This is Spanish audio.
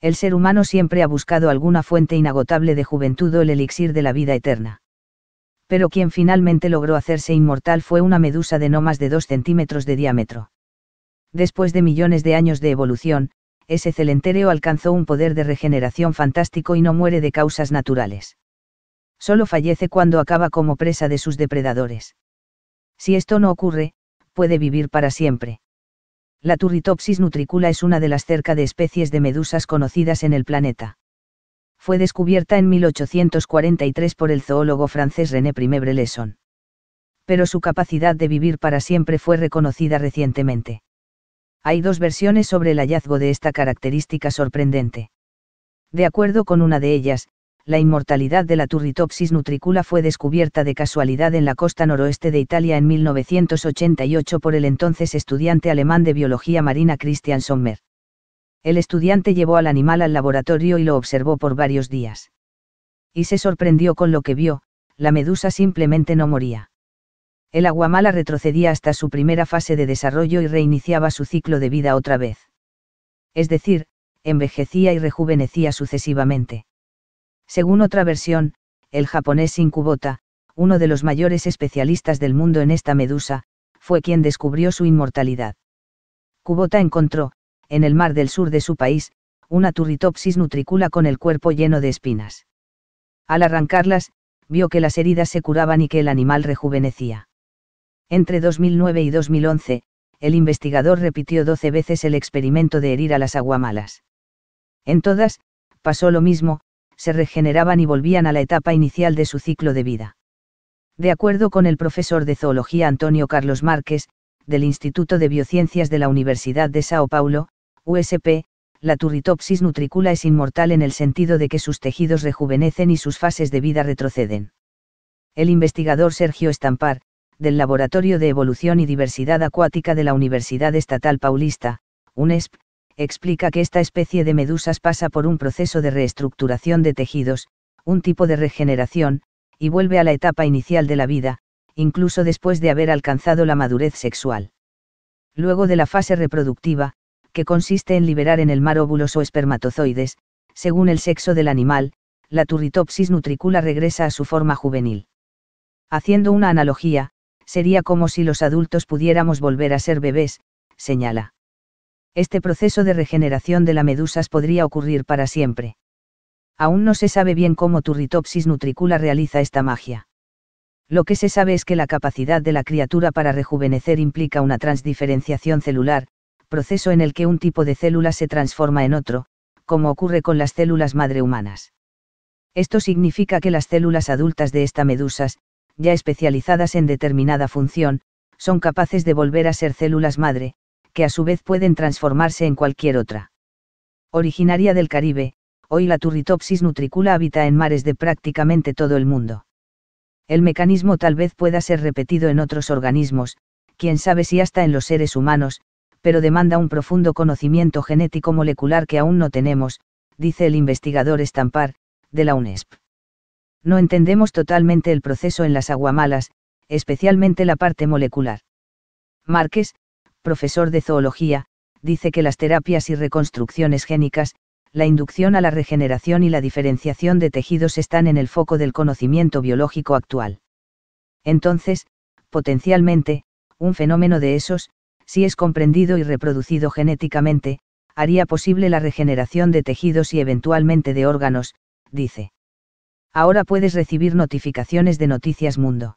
El ser humano siempre ha buscado alguna fuente inagotable de juventud o el elixir de la vida eterna. Pero quien finalmente logró hacerse inmortal fue una medusa de no más de 2 centímetros de diámetro. Después de millones de años de evolución, ese celentéreo alcanzó un poder de regeneración fantástico y no muere de causas naturales. Solo fallece cuando acaba como presa de sus depredadores. Si esto no ocurre, puede vivir para siempre. La Turritopsis nutricula es una de las cerca de especies de medusas conocidas en el planeta. Fue descubierta en 1843 por el zoólogo francés René Primé Lesson. Pero su capacidad de vivir para siempre fue reconocida recientemente. Hay dos versiones sobre el hallazgo de esta característica sorprendente. De acuerdo con una de ellas, la inmortalidad de la Turritopsis nutricula fue descubierta de casualidad en la costa noroeste de Italia en 1988 por el entonces estudiante alemán de biología marina Christian Sommer. El estudiante llevó al animal al laboratorio y lo observó por varios días. Y se sorprendió con lo que vio, la medusa simplemente no moría. El aguamala retrocedía hasta su primera fase de desarrollo y reiniciaba su ciclo de vida otra vez. Es decir, envejecía y rejuvenecía sucesivamente según otra versión, el japonés Sinkubota, uno de los mayores especialistas del mundo en esta medusa, fue quien descubrió su inmortalidad. Kubota encontró, en el mar del sur de su país, una turritopsis nutricula con el cuerpo lleno de espinas. Al arrancarlas, vio que las heridas se curaban y que el animal rejuvenecía. Entre 2009 y 2011, el investigador repitió 12 veces el experimento de herir a las aguamalas. En todas, pasó lo mismo, se regeneraban y volvían a la etapa inicial de su ciclo de vida. De acuerdo con el profesor de zoología Antonio Carlos Márquez, del Instituto de Biociencias de la Universidad de Sao Paulo, USP, la turritopsis nutricula es inmortal en el sentido de que sus tejidos rejuvenecen y sus fases de vida retroceden. El investigador Sergio Estampar, del Laboratorio de Evolución y Diversidad Acuática de la Universidad Estatal Paulista, UNESP, explica que esta especie de medusas pasa por un proceso de reestructuración de tejidos, un tipo de regeneración, y vuelve a la etapa inicial de la vida, incluso después de haber alcanzado la madurez sexual. Luego de la fase reproductiva, que consiste en liberar en el mar óvulos o espermatozoides, según el sexo del animal, la turritopsis nutricula regresa a su forma juvenil. Haciendo una analogía, sería como si los adultos pudiéramos volver a ser bebés, señala. Este proceso de regeneración de la medusas podría ocurrir para siempre. Aún no se sabe bien cómo Turritopsis nutricula realiza esta magia. Lo que se sabe es que la capacidad de la criatura para rejuvenecer implica una transdiferenciación celular, proceso en el que un tipo de célula se transforma en otro, como ocurre con las células madre humanas. Esto significa que las células adultas de esta medusas, ya especializadas en determinada función, son capaces de volver a ser células madre, que a su vez pueden transformarse en cualquier otra. Originaria del Caribe, hoy la Turritopsis nutricula habita en mares de prácticamente todo el mundo. El mecanismo tal vez pueda ser repetido en otros organismos, quién sabe si hasta en los seres humanos, pero demanda un profundo conocimiento genético molecular que aún no tenemos, dice el investigador Estampar, de la UNESP. No entendemos totalmente el proceso en las aguamalas, especialmente la parte molecular. Márquez, profesor de zoología, dice que las terapias y reconstrucciones génicas, la inducción a la regeneración y la diferenciación de tejidos están en el foco del conocimiento biológico actual. Entonces, potencialmente, un fenómeno de esos, si es comprendido y reproducido genéticamente, haría posible la regeneración de tejidos y eventualmente de órganos, dice. Ahora puedes recibir notificaciones de Noticias Mundo.